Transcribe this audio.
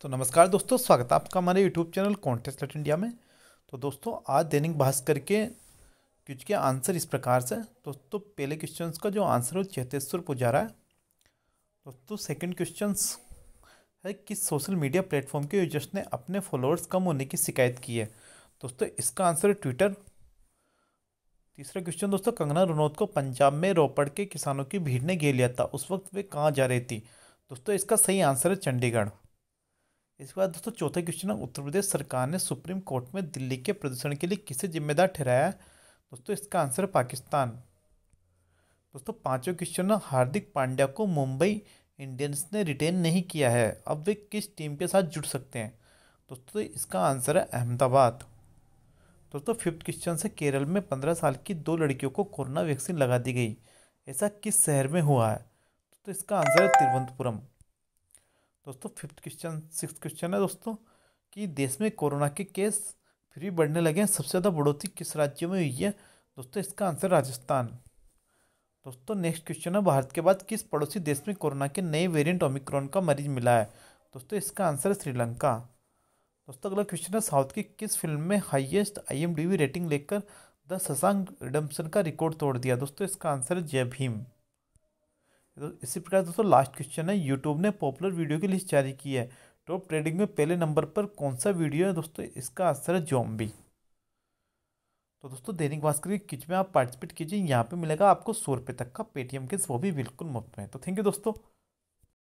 तो नमस्कार दोस्तों स्वागत है आपका हमारे YouTube channel contest late India में तो दोस्तों आज दैनिक भास्कर के क्विज के आंसर इस प्रकार से दोस्तों पहले क्वेश्चन का जो आंसर है वो चेतेश्वर पुजारा है दोस्तों सेकंड क्वेश्चन है कि सोशल मीडिया प्लेटफॉर्म के यूजर्स ने अपने फॉलोअर्स कम होने की शिकायत की है दोस्तों इसका आंसर है ट्विटर तीसरा क्वेश्चन दोस्तों कंगना रनौत को पंजाब में रोपड़ के किसानों की भीड़ ने घेर लिया था उस वक्त वे कहाँ जा रही थी दोस्तों इसका सही आंसर है चंडीगढ़ इसके बाद दोस्तों चौथा क्वेश्चन है उत्तर प्रदेश सरकार ने सुप्रीम कोर्ट में दिल्ली के प्रदूषण के लिए किसे जिम्मेदार ठहराया दोस्तों इसका आंसर है पाकिस्तान दोस्तों पांचवा क्वेश्चन है हार्दिक पांड्या को मुंबई इंडियंस ने रिटेन नहीं किया है अब वे किस टीम के साथ जुड़ सकते हैं दोस्तों इसका आंसर है अहमदाबाद दोस्तों फिफ्थ क्वेश्चन से केरल में पंद्रह साल की दो लड़कियों को कोरोना वैक्सीन लगा दी गई ऐसा किस शहर में हुआ है दोस्तों इसका आंसर है तिरुवनंतपुरम दोस्तों फिफ्थ क्वेश्चन सिक्स क्वेश्चन है दोस्तों कि देश में कोरोना के केस फिर भी बढ़ने लगे हैं सबसे ज़्यादा बढ़ोतरी किस राज्य में हुई है दोस्तों इसका आंसर राजस्थान दोस्तों नेक्स्ट क्वेश्चन है भारत के बाद किस पड़ोसी देश में कोरोना के नए वेरिएंट ओमिक्रॉन का मरीज मिला है दोस्तों इसका आंसर है श्रीलंका दोस्तों अगला क्वेश्चन है साउथ की किस फिल्म में हाईएस्ट आईएमडीबी रेटिंग लेकर द शशांक रिडम्पशन का रिकॉर्ड तोड़ दिया दोस्तों इसका आंसर है जय भीम तो इसी प्रकार दोस्तों लास्ट क्वेश्चन है यूट्यूब ने पॉपुलर वीडियो की लिस्ट जारी की है टॉप तो ट्रेडिंग में पहले नंबर पर कौन सा वीडियो है दोस्तों इसका आंसर है जॉम्बी तो दोस्तों दैनिक भास्कर की किच में आप पार्टिसिपेट कीजिए यहाँ पे मिलेगा आपको सौ रुपये तक का पेटीएम किस वो भी बिल्कुल मुफ्त में तो थैंक यू दोस्तों